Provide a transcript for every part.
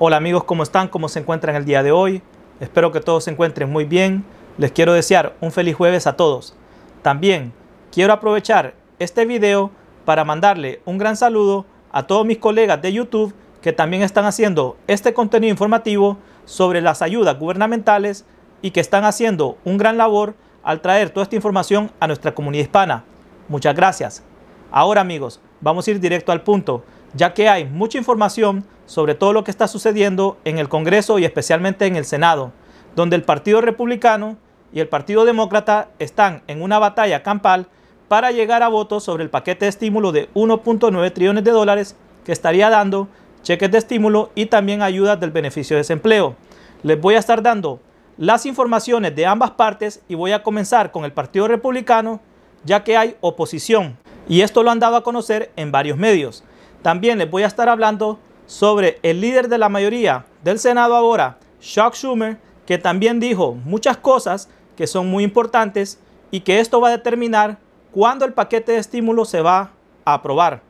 Hola amigos, ¿cómo están? ¿Cómo se encuentran el día de hoy? Espero que todos se encuentren muy bien. Les quiero desear un feliz jueves a todos. También quiero aprovechar este video para mandarle un gran saludo a todos mis colegas de YouTube que también están haciendo este contenido informativo sobre las ayudas gubernamentales y que están haciendo un gran labor al traer toda esta información a nuestra comunidad hispana. Muchas gracias. Ahora amigos, vamos a ir directo al punto, ya que hay mucha información sobre todo lo que está sucediendo en el Congreso y especialmente en el Senado, donde el Partido Republicano y el Partido Demócrata están en una batalla campal para llegar a votos sobre el paquete de estímulo de 1.9 trillones de dólares que estaría dando cheques de estímulo y también ayudas del beneficio de desempleo. Les voy a estar dando las informaciones de ambas partes y voy a comenzar con el Partido Republicano, ya que hay oposición. Y esto lo han dado a conocer en varios medios. También les voy a estar hablando sobre el líder de la mayoría del Senado ahora, Chuck Schumer, que también dijo muchas cosas que son muy importantes y que esto va a determinar cuándo el paquete de estímulo se va a aprobar.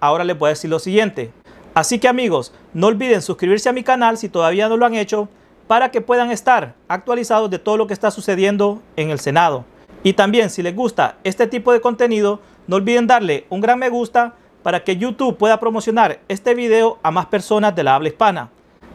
Ahora les voy a decir lo siguiente. Así que amigos, no olviden suscribirse a mi canal si todavía no lo han hecho para que puedan estar actualizados de todo lo que está sucediendo en el Senado. Y también si les gusta este tipo de contenido, no olviden darle un gran me gusta para que YouTube pueda promocionar este video a más personas de la habla hispana.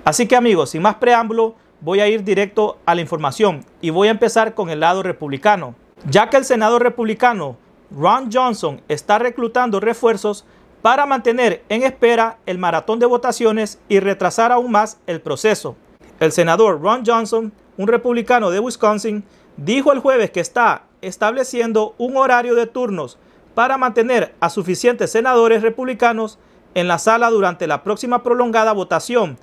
Así que amigos, sin más preámbulo, voy a ir directo a la información y voy a empezar con el lado republicano. Ya que el senador republicano Ron Johnson está reclutando refuerzos para mantener en espera el maratón de votaciones y retrasar aún más el proceso. El senador Ron Johnson, un republicano de Wisconsin, dijo el jueves que está estableciendo un horario de turnos para mantener a suficientes senadores republicanos en la sala durante la próxima prolongada votación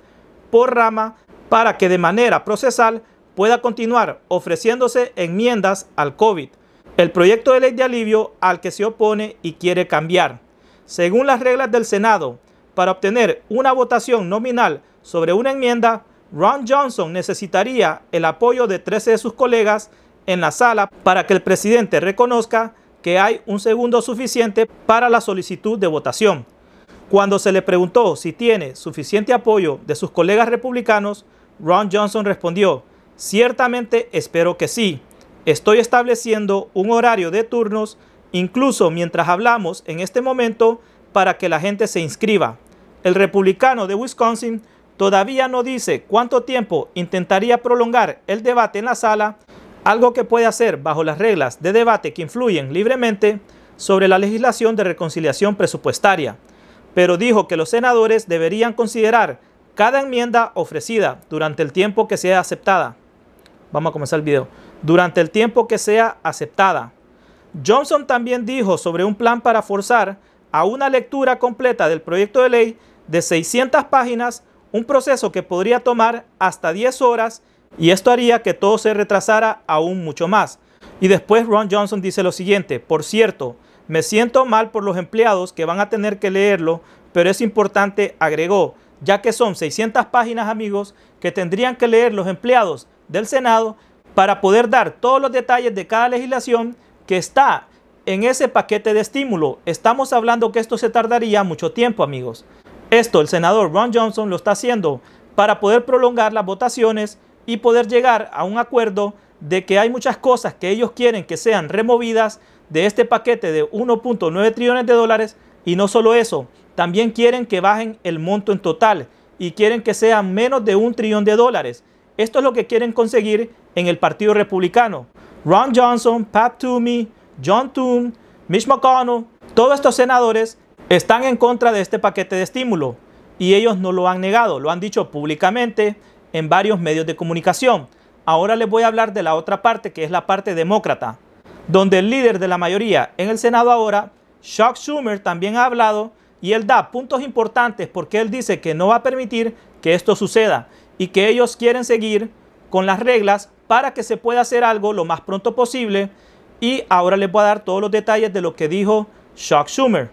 por rama para que de manera procesal pueda continuar ofreciéndose enmiendas al COVID, el proyecto de ley de alivio al que se opone y quiere cambiar. Según las reglas del Senado, para obtener una votación nominal sobre una enmienda, Ron Johnson necesitaría el apoyo de 13 de sus colegas en la sala para que el presidente reconozca que hay un segundo suficiente para la solicitud de votación. Cuando se le preguntó si tiene suficiente apoyo de sus colegas republicanos, Ron Johnson respondió, ciertamente espero que sí. Estoy estableciendo un horario de turnos, incluso mientras hablamos en este momento, para que la gente se inscriba. El republicano de Wisconsin todavía no dice cuánto tiempo intentaría prolongar el debate en la sala, algo que puede hacer bajo las reglas de debate que influyen libremente sobre la legislación de reconciliación presupuestaria, pero dijo que los senadores deberían considerar cada enmienda ofrecida durante el tiempo que sea aceptada. Vamos a comenzar el video. Durante el tiempo que sea aceptada. Johnson también dijo sobre un plan para forzar a una lectura completa del proyecto de ley de 600 páginas, un proceso que podría tomar hasta 10 horas y esto haría que todo se retrasara aún mucho más. Y después Ron Johnson dice lo siguiente, por cierto, me siento mal por los empleados que van a tener que leerlo, pero es importante, agregó, ya que son 600 páginas amigos que tendrían que leer los empleados del Senado para poder dar todos los detalles de cada legislación que está en ese paquete de estímulo. Estamos hablando que esto se tardaría mucho tiempo amigos. Esto el senador Ron Johnson lo está haciendo para poder prolongar las votaciones y poder llegar a un acuerdo de que hay muchas cosas que ellos quieren que sean removidas de este paquete de 1.9 trillones de dólares y no solo eso, también quieren que bajen el monto en total y quieren que sea menos de un trillón de dólares. Esto es lo que quieren conseguir en el Partido Republicano. Ron Johnson, Pat Toomey, John Thune Mitch McConnell, todos estos senadores están en contra de este paquete de estímulo y ellos no lo han negado, lo han dicho públicamente, en varios medios de comunicación. Ahora les voy a hablar de la otra parte, que es la parte demócrata, donde el líder de la mayoría en el Senado ahora, Chuck Schumer, también ha hablado y él da puntos importantes porque él dice que no va a permitir que esto suceda y que ellos quieren seguir con las reglas para que se pueda hacer algo lo más pronto posible y ahora les voy a dar todos los detalles de lo que dijo Chuck Schumer.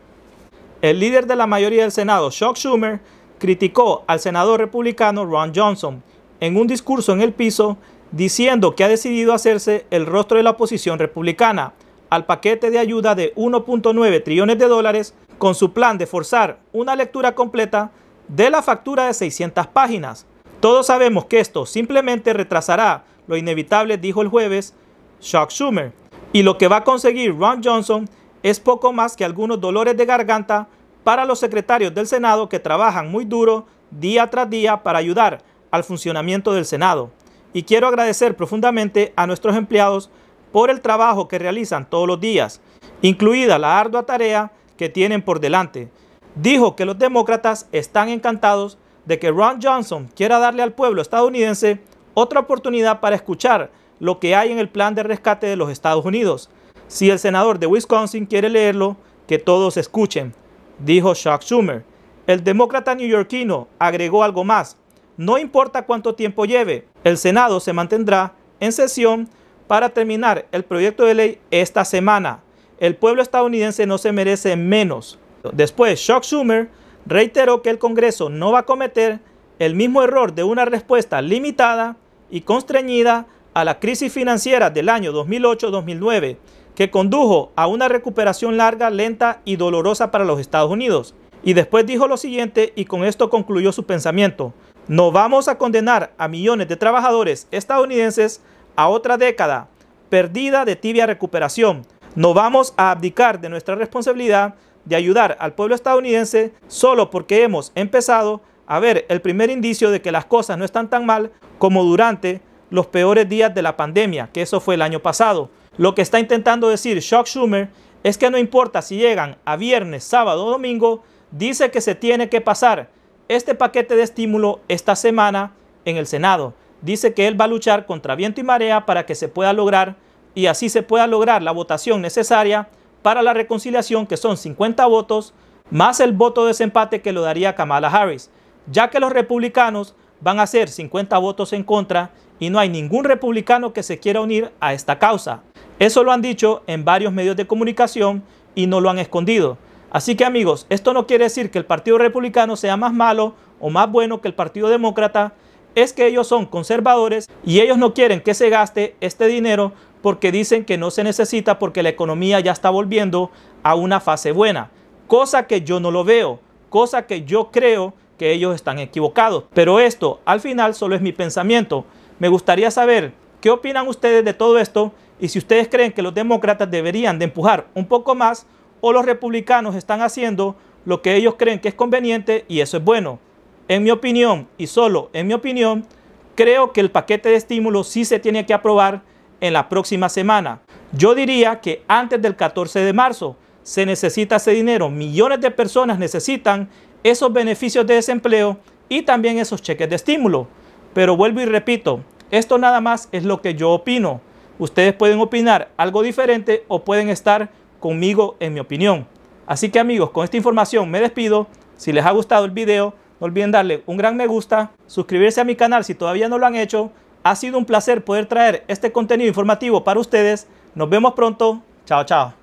El líder de la mayoría del Senado, Chuck Schumer, criticó al senador republicano Ron Johnson en un discurso en el piso diciendo que ha decidido hacerse el rostro de la oposición republicana al paquete de ayuda de 1.9 trillones de dólares con su plan de forzar una lectura completa de la factura de 600 páginas. Todos sabemos que esto simplemente retrasará lo inevitable, dijo el jueves Chuck Schumer. Y lo que va a conseguir Ron Johnson es poco más que algunos dolores de garganta para los secretarios del Senado que trabajan muy duro día tras día para ayudar al funcionamiento del Senado. Y quiero agradecer profundamente a nuestros empleados por el trabajo que realizan todos los días, incluida la ardua tarea que tienen por delante. Dijo que los demócratas están encantados de que Ron Johnson quiera darle al pueblo estadounidense otra oportunidad para escuchar lo que hay en el plan de rescate de los Estados Unidos. Si el senador de Wisconsin quiere leerlo, que todos escuchen dijo Chuck Schumer. El demócrata neoyorquino agregó algo más. No importa cuánto tiempo lleve, el Senado se mantendrá en sesión para terminar el proyecto de ley esta semana. El pueblo estadounidense no se merece menos. Después, Chuck Schumer reiteró que el Congreso no va a cometer el mismo error de una respuesta limitada y constreñida a la crisis financiera del año 2008-2009 que condujo a una recuperación larga, lenta y dolorosa para los Estados Unidos. Y después dijo lo siguiente y con esto concluyó su pensamiento. No vamos a condenar a millones de trabajadores estadounidenses a otra década perdida de tibia recuperación. No vamos a abdicar de nuestra responsabilidad de ayudar al pueblo estadounidense solo porque hemos empezado a ver el primer indicio de que las cosas no están tan mal como durante los peores días de la pandemia, que eso fue el año pasado. Lo que está intentando decir Chuck Schumer es que no importa si llegan a viernes, sábado o domingo, dice que se tiene que pasar este paquete de estímulo esta semana en el Senado. Dice que él va a luchar contra viento y marea para que se pueda lograr y así se pueda lograr la votación necesaria para la reconciliación, que son 50 votos, más el voto de desempate que lo daría Kamala Harris, ya que los republicanos van a ser 50 votos en contra y no hay ningún republicano que se quiera unir a esta causa. Eso lo han dicho en varios medios de comunicación y no lo han escondido. Así que amigos, esto no quiere decir que el Partido Republicano sea más malo o más bueno que el Partido Demócrata, es que ellos son conservadores y ellos no quieren que se gaste este dinero porque dicen que no se necesita porque la economía ya está volviendo a una fase buena, cosa que yo no lo veo, cosa que yo creo que ellos están equivocados. Pero esto al final solo es mi pensamiento. Me gustaría saber qué opinan ustedes de todo esto y si ustedes creen que los demócratas deberían de empujar un poco más o los republicanos están haciendo lo que ellos creen que es conveniente y eso es bueno. En mi opinión, y solo en mi opinión, creo que el paquete de estímulo sí se tiene que aprobar en la próxima semana. Yo diría que antes del 14 de marzo se necesita ese dinero. Millones de personas necesitan esos beneficios de desempleo y también esos cheques de estímulo. Pero vuelvo y repito, esto nada más es lo que yo opino. Ustedes pueden opinar algo diferente o pueden estar conmigo en mi opinión. Así que amigos, con esta información me despido. Si les ha gustado el video, no olviden darle un gran me gusta, suscribirse a mi canal si todavía no lo han hecho. Ha sido un placer poder traer este contenido informativo para ustedes. Nos vemos pronto. Chao, chao.